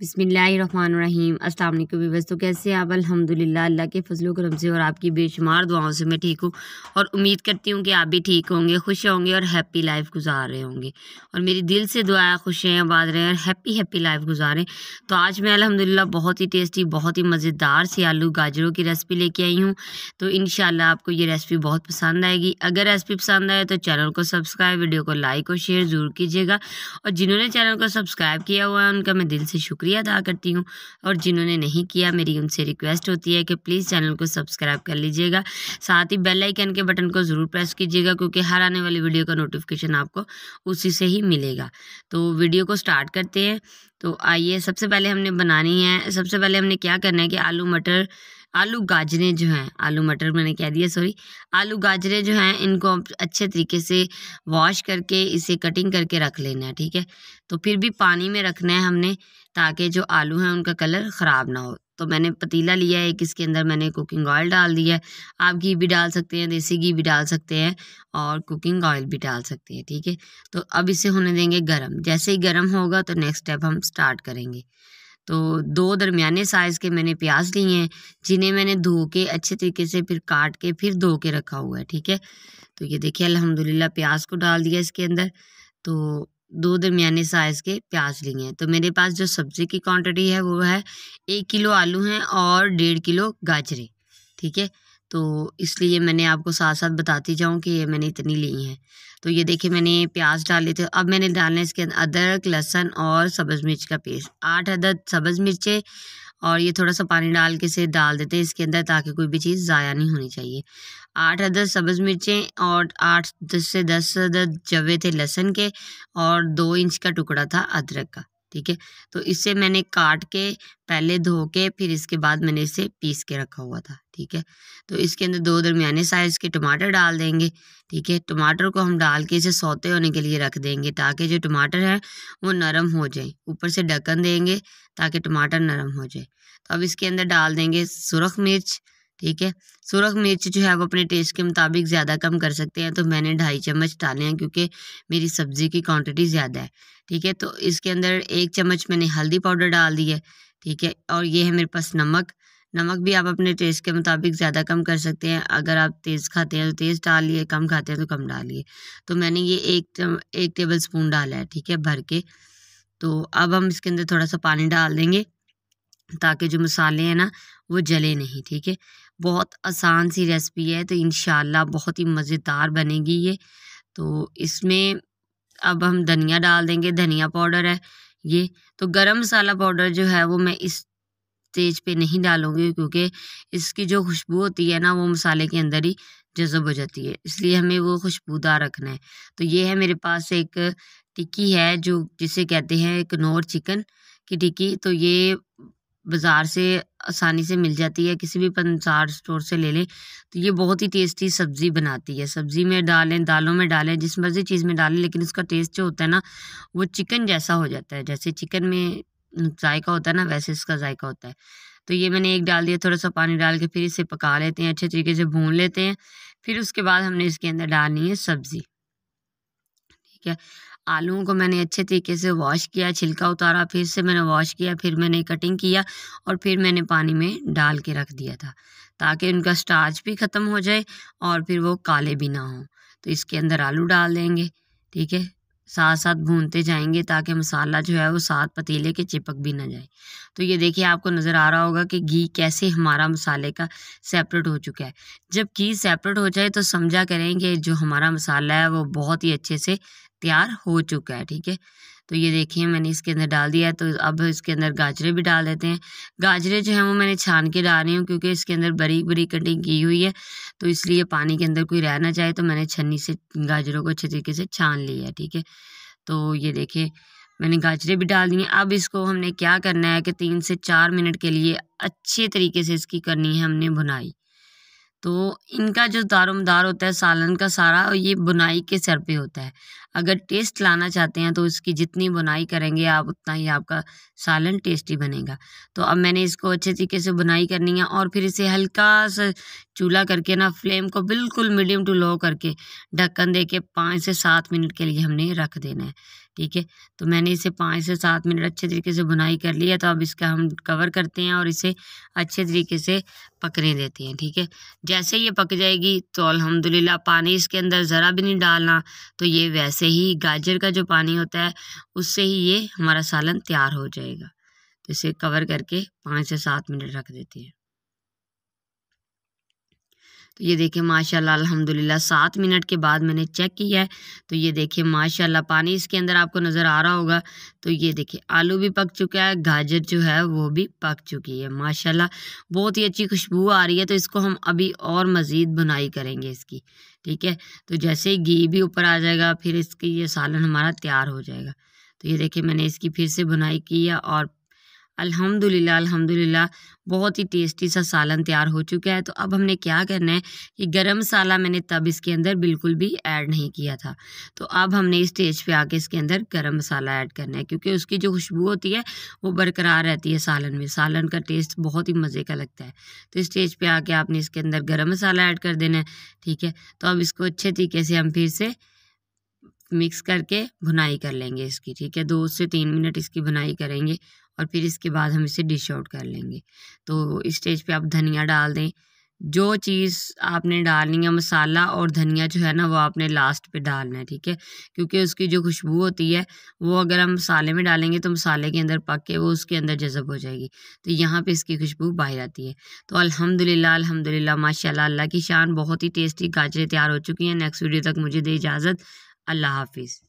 बिसमीम असल तो कैसे आप अल्हम्दुलिल्लाह अल्लाह के फजलो करम से और आपकी बेशुमार दुआओं से मैं ठीक हूँ और उम्मीद करती हूँ कि आप भी ठीक होंगे खुश होंगे और हैप्पी लाइफ गुजार रहे होंगे और मेरी दिल से दुआ खुश हैं आबाद हैं और हैप्पी हैप्पी लाइफ गुजारें तो आज मैं अलहमदिल्ला बहुत ही टेस्टी बहुत ही मज़ेदार सी आलू गाजरों की रेसिपी लेके आई हूँ तो इन आपको ये रेसिपी बहुत पसंद आएगी अगर रेसिपी पसंद आए तो चैनल को सब्सक्राइब वीडियो को लाइक और शेयर ज़रूर कीजिएगा और जिन्होंने चैनल को सब्सक्राइब किया हुआ है उनका मैं दिल से शुक्रिया शुक्रिया अदा करती हूँ और जिन्होंने नहीं किया मेरी उनसे रिक्वेस्ट होती है कि प्लीज़ चैनल को सब्सक्राइब कर लीजिएगा साथ ही बेल आइकन के बटन को ज़रूर प्रेस कीजिएगा क्योंकि हर आने वाली वीडियो का नोटिफिकेशन आपको उसी से ही मिलेगा तो वीडियो को स्टार्ट करते हैं तो आइए सबसे पहले हमने बनानी है सबसे पहले हमने क्या करना है कि आलू मटर आलू गाजरें जो हैं आलू मटर मैंने कह दिया सॉरी आलू गाजरें जो हैं इनको अच्छे तरीके से वॉश करके इसे कटिंग करके रख लेना है ठीक है तो फिर भी पानी में रखना है हमने ताकि जो आलू हैं उनका कलर ख़राब ना हो तो मैंने पतीला लिया है एक इसके अंदर मैंने कुकिंग ऑयल डाल दिया है आप घी भी डाल सकते हैं देसी घी भी डाल सकते हैं और कुकिंग ऑयल भी डाल सकते हैं ठीक है तो अब इसे होने देंगे गर्म जैसे ही गर्म होगा तो नेक्स्ट स्टेप हम स्टार्ट करेंगे तो दो दरमियाने साइज़ के मैंने प्याज लिए हैं जिन्हें मैंने धो के अच्छे तरीके से फिर काट के फिर धो के रखा हुआ है ठीक है तो ये देखिए अल्हम्दुलिल्लाह प्याज को डाल दिया इसके अंदर तो दो दरमियाने साइज़ के प्याज लिए हैं तो मेरे पास जो सब्ज़ी की क्वान्टिटी है वो है एक किलो आलू हैं और डेढ़ किलो गाजरे ठीक है तो इसलिए मैंने आपको साथ साथ बताती जाऊँ कि ये मैंने इतनी ली हैं तो ये देखिए मैंने प्याज डाले थे अब मैंने डालना है इसके अदरक लहसन और सब्ज़ मिर्च का पेस्ट आठ अदद सब्ज़ मिर्चें और ये थोड़ा सा पानी डाल के इसे डाल देते हैं इसके अंदर ताकि कोई भी चीज़ ज़ाया नहीं होनी चाहिए आठ अदद सब्ज़ मिर्चें और आठ दस से दस अदद जवे थे लहसन के और दो इंच का टुकड़ा था अदरक का ठीक है तो इसे मैंने काट के पहले धो के फिर इसके बाद मैंने इसे पीस के रखा हुआ था ठीक है तो इसके अंदर दो दरमियाने साइज़ के टमाटर डाल देंगे ठीक है टमाटर को हम डाल के इसे सोते होने के लिए रख देंगे ताकि जो टमाटर हैं वो नरम हो जाए ऊपर से ढक्कन देंगे ताकि टमाटर नरम हो जाए तो अब इसके अंदर डाल देंगे सुरख मिर्च ठीक है सुरख मिर्च जो है वो अपने टेस्ट के मुताबिक ज़्यादा कम कर सकते हैं तो मैंने ढाई चम्मच डाले हैं क्योंकि मेरी सब्ज़ी की क्वांटिटी ज़्यादा है ठीक है तो इसके अंदर एक चम्मच मैंने हल्दी पाउडर डाल दी है ठीक है और ये है मेरे पास नमक नमक भी आप अपने टेस्ट के मुताबिक ज़्यादा कम कर सकते हैं अगर आप तेज़ खाते हैं तो तेज़ डालिए कम खाते हैं तो कम डालिए तो मैंने ये एक एक टेबल स्पून डाला है ठीक है भर के तो अब हम इसके अंदर थोड़ा सा पानी डाल देंगे ताकि जो मसाले हैं ना वो जले नहीं ठीक है बहुत आसान सी रेसिपी है तो इन बहुत ही मज़ेदार बनेगी ये तो इसमें अब हम धनिया डाल देंगे धनिया पाउडर है ये तो गरम मसाला पाउडर जो है वो मैं इस स्टेज पे नहीं डालोगे क्योंकि इसकी जो खुशबू होती है ना वो मसाले के अंदर ही जज़ब हो जाती है इसलिए हमें वो खुशबूदार रखना है तो ये है मेरे पास एक टिक्की है जो जिसे कहते हैं नोर चिकन की टिक्की तो ये बाज़ार से आसानी से मिल जाती है किसी भी पंसार स्टोर से ले लें तो ये बहुत ही टेस्टी सब्ज़ी बनाती है सब्ज़ी में डालें दालों में डालें जिस मर्ज़ी चीज़ में डालें लेकिन उसका टेस्ट जो होता है ना वो चिकन जैसा हो जाता है जैसे चिकन में जायका होता है ना वैसे इसका जायका होता है तो ये मैंने एक डाल दिया थोड़ा सा पानी डाल के फिर इसे पका लेते हैं अच्छे तरीके से भून लेते हैं फिर उसके बाद हमने इसके अंदर डालनी है सब्ज़ी ठीक है आलूओं को मैंने अच्छे तरीके से वॉश किया छिलका उतारा फिर से मैंने वॉश किया फिर मैंने कटिंग किया और फिर मैंने पानी में डाल के रख दिया था ताकि उनका स्टार्च भी ख़त्म हो जाए और फिर वो काले भी ना हों तो इसके अंदर आलू डाल देंगे ठीक है साथ साथ भूनते जाएंगे ताकि मसाला जो है वो साथ पतीले के चिपक भी ना जाए तो ये देखिए आपको नज़र आ रहा होगा कि घी कैसे हमारा मसाले का सेपरेट हो चुका है जब घी सेपरेट हो जाए तो समझा करें कि जो हमारा मसाला है वो बहुत ही अच्छे से तैयार हो चुका है ठीक है तो ये देखिए मैंने इसके अंदर डाल दिया है तो अब इसके अंदर गाजरे भी डाल देते हैं गाजरे जो हैं वो मैंने छान के डाल रही हूँ क्योंकि इसके अंदर बरीक बरीक कटिंग की हुई है तो इसलिए पानी के अंदर कोई रहना चाहे तो मैंने छन्नी से गाजरों को अच्छे तरीके से छान लिया है ठीक है तो ये देखिए मैंने गाजरे भी डाल दिए अब इसको हमने क्या करना है कि तीन से चार मिनट के लिए अच्छे तरीके से इसकी करनी है हमने भुनाई तो इनका जो दारोमदार होता है सालन का सारा ये बुनाई के सर पे होता है अगर टेस्ट लाना चाहते हैं तो इसकी जितनी बुनाई करेंगे आप उतना ही आपका सालन टेस्टी बनेगा तो अब मैंने इसको अच्छे तरीके से बुनाई करनी है और फिर इसे हल्का सा चूल्हा करके ना फ्लेम को बिल्कुल मीडियम टू लो करके ढक्कन दे के पाँच से सात मिनट के लिए हमने रख देना है ठीक है तो मैंने इसे पाँच से सात मिनट अच्छे तरीके से बुनाई कर लिया तो अब इसका हम कवर करते हैं और इसे अच्छे तरीके से पकने देते हैं ठीक है जैसे ये पक जाएगी तो अल्हम्दुलिल्लाह पानी इसके अंदर ज़रा भी नहीं डालना तो ये वैसे ही गाजर का जो पानी होता है उससे ही ये हमारा सालन तैयार हो जाएगा तो इसे कवर करके पाँच से सात मिनट रख देते हैं तो ये देखिए माशाल्लाह अल्हम्दुलिल्लाह सात मिनट के बाद मैंने चेक किया है तो ये देखिए माशाल्लाह पानी इसके अंदर आपको नज़र आ रहा होगा तो ये देखिए आलू भी पक चुका है गाजर जो है वो भी पक चुकी है माशाल्लाह बहुत ही अच्छी खुशबू आ रही है तो इसको हम अभी और मज़ीद बुनाई करेंगे इसकी ठीक है तो जैसे ही घी भी ऊपर आ जाएगा फिर इसकी ये सालन हमारा तैयार हो जाएगा तो ये देखिए मैंने इसकी फिर से बुनाई की है और अल्हम्दुलिल्लाह अल्हम्दुलिल्लाह बहुत ही टेस्टी सा सालन तैयार हो चुका है तो अब हमने क्या करना है कि गरम मसाला मैंने तब इसके अंदर बिल्कुल भी ऐड नहीं किया था तो अब हमने इस स्टेज पे आके इसके अंदर गरम मसाला ऐड करना है क्योंकि उसकी जो खुशबू होती है वो बरकरार रहती है सालन में सालन का टेस्ट बहुत ही मज़े का लगता है तो इस स्टेज पर आके आपने इसके अंदर गर्म मसाला ऐड कर देना है ठीक है तो अब इसको अच्छे तरीके से हम फिर से मिक्स करके भुनाई कर लेंगे इसकी ठीक है दो से तीन मिनट इसकी भुनाई करेंगे और फिर इसके बाद हम इसे डिश आउट कर लेंगे तो स्टेज पे आप धनिया डाल दें जो चीज़ आपने डालनी है मसाला और धनिया जो है ना वो आपने लास्ट पे डालना है ठीक है क्योंकि उसकी जो खुशबू होती है वो अगर हम मसाले में डालेंगे तो मसाले के अंदर पक के वो उसके अंदर जज़ब हो जाएगी तो यहाँ पे इसकी खुशबू बाहर आती है तो अल्हम्दुलिल्लाह अल्हम्दुलिल्लाह माशाल्लाह अल्लाह की शान बहुत ही टेस्टी गाजरें तैयार हो चुकी हैं नेक्स्ट वीडियो तक मुझे दे इजाज़त अल्लाह हाफिज़